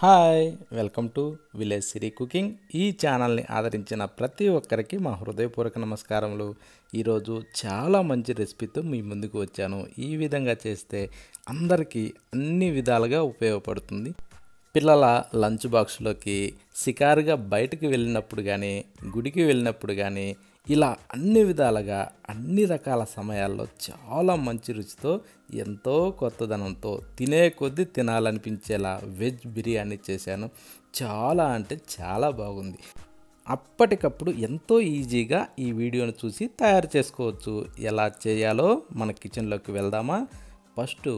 hi welcome to village Siri cooking ఈ ఛానల్ని ఆదరించిన ప్రతి ఒక్కరికి మా హృదయపూర్వక నమస్కారములు ఈరోజు చాలా మంచి రెసిపీతో మీ ముందుకు వచ్చాను ఈ విధంగా చేస్తే అందరికీ అన్ని విధాలుగా ఉపయోగపడుతుంది పిల్లల లంచ్ బాక్స్లోకి షికారుగా బయటకు వెళ్ళినప్పుడు కానీ గుడికి వెళ్ళినప్పుడు కానీ ఇలా అన్ని విధాలుగా అన్ని రకాల సమయాల్లో చాలా మంచి రుచితో ఎంతో కొత్తదనంతో తినే కొద్దీ తినాలనిపించేలా వెజ్ బిర్యానీ చేశాను చాలా అంటే చాలా బాగుంది అప్పటికప్పుడు ఎంతో ఈజీగా ఈ వీడియోను చూసి తయారు చేసుకోవచ్చు ఎలా చేయాలో మన కిచెన్లోకి వెళ్దామా ఫస్ట్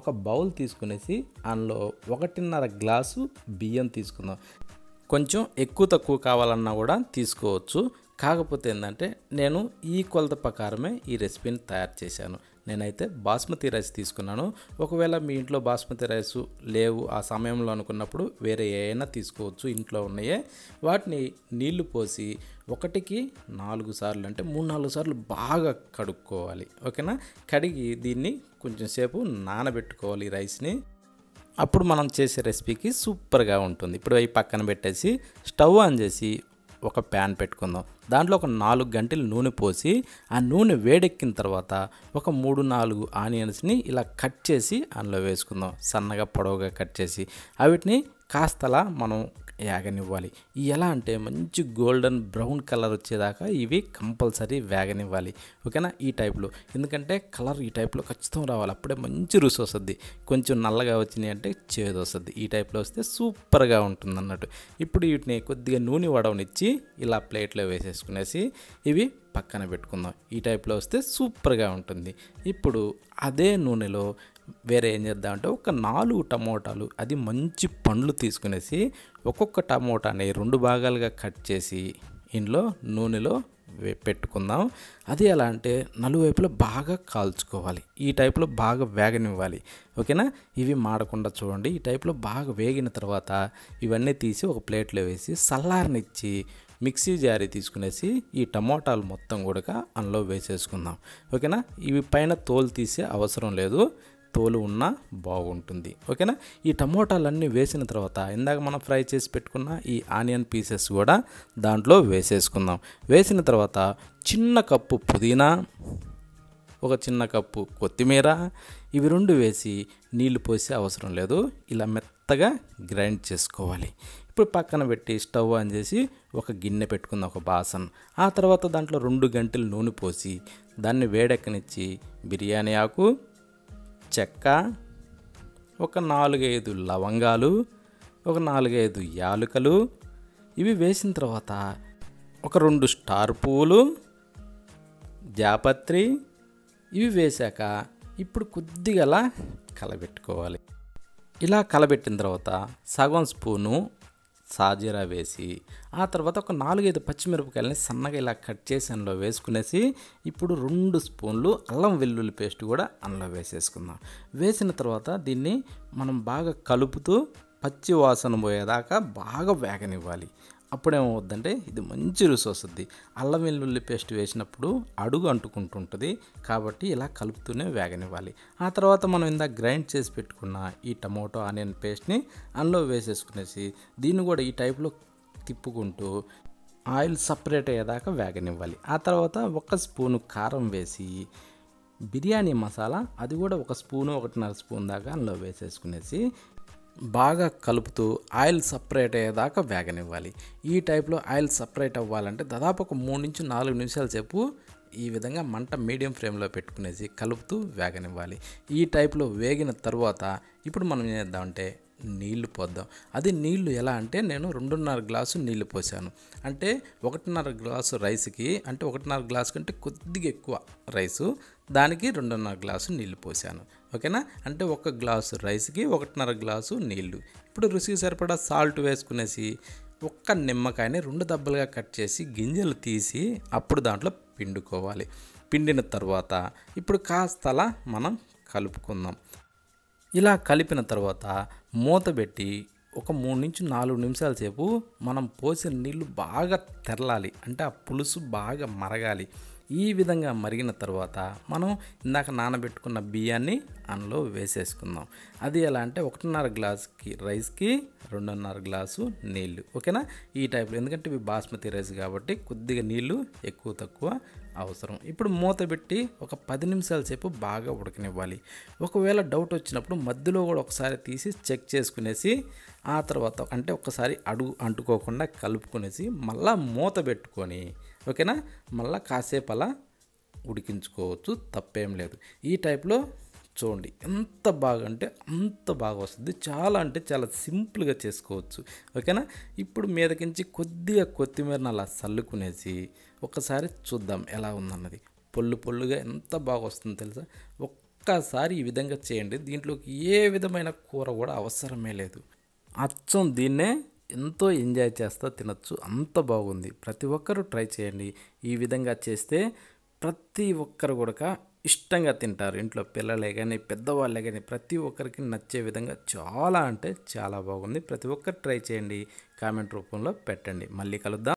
ఒక బౌల్ తీసుకునేసి అందులో ఒకటిన్నర గ్లాసు బియ్యం తీసుకుందాం కొంచెం ఎక్కువ తక్కువ కావాలన్నా కూడా తీసుకోవచ్చు కాకపోతే ఏంటంటే నేను ఈ కొలత ప్రకారమే ఈ రెసిపీని తయారు చేశాను నేనైతే బాస్మతి రైస్ తీసుకున్నాను ఒకవేళ మీ ఇంట్లో బాస్మతి రైస్ లేవు ఆ సమయంలో అనుకున్నప్పుడు వేరే ఏమైనా తీసుకోవచ్చు ఇంట్లో ఉన్నాయే వాటిని నీళ్లు పోసి ఒకటికి నాలుగు సార్లు అంటే మూడు నాలుగు సార్లు బాగా కడుక్కోవాలి ఓకేనా కడిగి దీన్ని కొంచెం సేపు నానబెట్టుకోవాలి రైస్ని అప్పుడు మనం చేసే రెసిపీకి సూపర్గా ఉంటుంది ఇప్పుడు అవి పక్కన పెట్టేసి స్టవ్ ఆన్ చేసి ఒక ప్యాన్ పెట్టుకుందాం దాంట్లో ఒక నాలుగు గంటలు నూనె పోసి ఆ నూనె వేడెక్కిన తర్వాత ఒక మూడు నాలుగు ఆనియన్స్ని ఇలా కట్ చేసి అందులో వేసుకుందాం సన్నగా పొడవుగా కట్ చేసి అవిటిని కాస్తలా మనం వేగనివ్వాలి ఎలా అంటే మంచి గోల్డెన్ బ్రౌన్ కలర్ వచ్చేదాకా ఇవి కంపల్సరీ వేగనివ్వాలి ఓకేనా ఈ టైప్లో ఎందుకంటే కలర్ ఈ టైప్లో ఖచ్చితంగా రావాలి అప్పుడే మంచి రుసి వస్తుంది కొంచెం నల్లగా వచ్చినాయి అంటే చేదు వస్తుంది ఈ టైప్లో వస్తే సూపర్గా ఉంటుంది అన్నట్టు ఇప్పుడు వీటిని కొద్దిగా నూనె వడవనిచ్చి ఇలా ప్లేట్లో వేసేసుకునేసి ఇవి పక్కన పెట్టుకుందాం ఈ టైప్లో వస్తే సూపర్గా ఉంటుంది ఇప్పుడు అదే నూనెలో వేరే ఏం చేద్దామంటే ఒక నాలుగు టమోటాలు అది మంచి పండ్లు తీసుకునేసి ఒక్కొక్క టమోటాని రెండు భాగాలుగా కట్ చేసి ఇంట్లో నూనెలో పెట్టుకుందాం అది ఎలా అంటే నలువైపులో బాగా కాల్చుకోవాలి ఈ టైప్లో బాగా వేగనివ్వాలి ఓకేనా ఇవి మాడకుండా చూడండి ఈ టైప్లో బాగా వేగిన తర్వాత ఇవన్నీ తీసి ఒక ప్లేట్లో వేసి సల్లారనిచ్చి మిక్సీ జారీ తీసుకునేసి ఈ టమోటాలు మొత్తం కూడా అందులో వేసేసుకుందాం ఓకేనా ఇవి పైన తోలు తీసే అవసరం లేదు తోలు ఉన్నా బాగుంటుంది ఓకేనా ఈ టమోటాలన్నీ వేసిన తర్వాత ఇందాక మనం ఫ్రై చేసి పెట్టుకున్న ఈ ఆనియన్ పీసెస్ కూడా దాంట్లో వేసేసుకుందాం వేసిన తర్వాత చిన్న కప్పు పుదీనా ఒక చిన్న కప్పు కొత్తిమీర ఇవి రెండు వేసి నీళ్లు పోసే అవసరం లేదు ఇలా మెత్తగా గ్రైండ్ చేసుకోవాలి ఇప్పుడు పక్కన పెట్టి స్టవ్ ఆన్ చేసి ఒక గిన్నె పెట్టుకుందాం ఒక బాసన్ ఆ తర్వాత దాంట్లో రెండు గంటలు నూనె పోసి దాన్ని వేడెక్కనిచ్చి బిర్యానీ ఆకు చెక్క ఒక నాలుగైదు లవంగాలు ఒక నాలుగైదు యాలుకలు ఇవి వేసిన తర్వాత ఒక రెండు స్టార్ పువ్వులు జాపత్రి ఇవి వేశాక ఇప్పుడు కొద్దిగా కలబెట్టుకోవాలి ఇలా కలబెట్టిన తర్వాత సగం స్పూను సాజీరా వేసి ఆ తర్వాత ఒక నాలుగైదు పచ్చిమిరపకాయలని సన్నగా ఇలా కట్ చేసి అందులో వేసుకునేసి ఇప్పుడు రెండు స్పూన్లు అల్లం వెల్లుల్లి పేస్ట్ కూడా అందులో వేసేసుకుందాం వేసిన తర్వాత దీన్ని మనం బాగా కలుపుతూ పచ్చి వాసన పోయేదాకా బాగా వేగనివ్వాలి అప్పుడేమవుద్దంటే ఇది మంచి రుచి వస్తుంది అల్లం వెల్లుల్లి పేస్ట్ వేసినప్పుడు అడుగు అంటుకుంటుంటుంది కాబట్టి ఇలా కలుపుతూనే వేగనివ్వాలి ఆ తర్వాత మనం ఇందాక గ్రైండ్ చేసి పెట్టుకున్న ఈ టమోటో ఆనియన్ పేస్ట్ని అందులో వేసేసుకునేసి దీన్ని కూడా ఈ టైప్లో తిప్పుకుంటూ ఆయిల్ సపరేట్ అయ్యేదాకా వేగనివ్వాలి ఆ తర్వాత ఒక స్పూను కారం వేసి బిర్యానీ మసాలా అది కూడా ఒక స్పూను ఒకటిన్నర స్పూన్ దాకా అందులో వేసేసుకునేసి బాగా కలుపుతూ ఆయిల్ సపరేట్ అయ్యేదాకా వేగనివ్వాలి ఈ టైప్లో ఆయిల్ సపరేట్ అవ్వాలంటే దాదాపు ఒక మూడు నుంచి నాలుగు నిమిషాల సేపు ఈ విధంగా మంట మీడియం ఫ్లేమ్లో పెట్టుకునేసి కలుపుతూ వేగనివ్వాలి ఈ టైప్లో వేగిన తర్వాత ఇప్పుడు మనం ఏం చేద్దామంటే నీళ్లు పోద్దాం అది నీళ్లు ఎలా అంటే నేను రెండున్నర గ్లాసు నీళ్లు పోసాను అంటే ఒకటిన్నర గ్లాసు రైస్కి అంటే ఒకటిన్నర గ్లాసు కంటే కొద్దిగా ఎక్కువ రైసు దానికి రెండున్నర గ్లాసు నీళ్లు పోసాను ఓకేనా అంటే ఒక గ్లాసు రైస్కి ఒకటిన్నర గ్లాసు నీళ్లు ఇప్పుడు రుచికి సరిపడా సాల్ట్ వేసుకునేసి ఒక్క నిమ్మకాయని రెండు దెబ్బలుగా కట్ చేసి గింజలు తీసి అప్పుడు దాంట్లో పిండుకోవాలి పిండిన తర్వాత ఇప్పుడు కాస్త మనం కలుపుకుందాం ఇలా కలిపిన తర్వాత మూత పెట్టి ఒక మూడు నుంచి నాలుగు నిమిషాల సేపు మనం పోసిన నీళ్ళు బాగా తెరలాలి అంటే ఆ పులుసు బాగా మరగాలి ఈ విధంగా మరిగిన తర్వాత మనం ఇందాక నానబెట్టుకున్న బియ్యాన్ని అందులో వేసేసుకుందాం అది ఎలా అంటే ఒకటిన్నర గ్లాస్కి రైస్కి రెండున్నర గ్లాసు నీళ్ళు ఓకేనా ఈ టైప్లో ఎందుకంటే ఇవి బాస్మతి రైస్ కాబట్టి కొద్దిగా నీళ్ళు ఎక్కువ తక్కువ అవసరం ఇప్పుడు మూత పెట్టి ఒక పది నిమిషాల సేపు బాగా ఉడకనివ్వాలి ఒకవేళ డౌట్ వచ్చినప్పుడు మధ్యలో కూడా ఒకసారి తీసి చెక్ చేసుకునేసి ఆ తర్వాత అంటే ఒకసారి అడుగు అంటుకోకుండా కలుపుకునేసి మళ్ళా మూత పెట్టుకొని ఓకేనా మళ్ళీ కాసేపు అలా ఉడికించుకోవచ్చు తప్పేం లేదు ఈ టైప్లో చూడండి ఎంత బాగా అంటే అంత బాగా వస్తుంది చాలా అంటే చాలా సింపుల్గా చేసుకోవచ్చు ఓకేనా ఇప్పుడు మీదకించి కొద్దిగా కొత్తిమీరని అలా చల్లుకునేసి ఒకసారి చూద్దాం ఎలా ఉందన్నది పొల్లు పొల్లుగా ఎంత బాగా వస్తుందో తెలుసా ఒక్కసారి ఈ విధంగా చేయండి దీంట్లోకి ఏ విధమైన కూర కూడా అవసరమే లేదు అచ్చం దీన్నే ఎంతో ఎంజాయ్ చేస్తా తినచ్చు అంత బాగుంది ప్రతి ఒక్కరూ ట్రై చేయండి ఈ విధంగా చేస్తే ప్రతి ఒక్కరు కూడా ఇష్టంగా తింటారు ఇంట్లో పిల్లలే కానీ పెద్దవాళ్ళే కానీ ప్రతి ఒక్కరికి నచ్చే విధంగా చాలా అంటే చాలా బాగుంది ప్రతి ఒక్కరు ట్రై చేయండి కామెంట్ రూపంలో పెట్టండి మళ్ళీ కలుద్దాం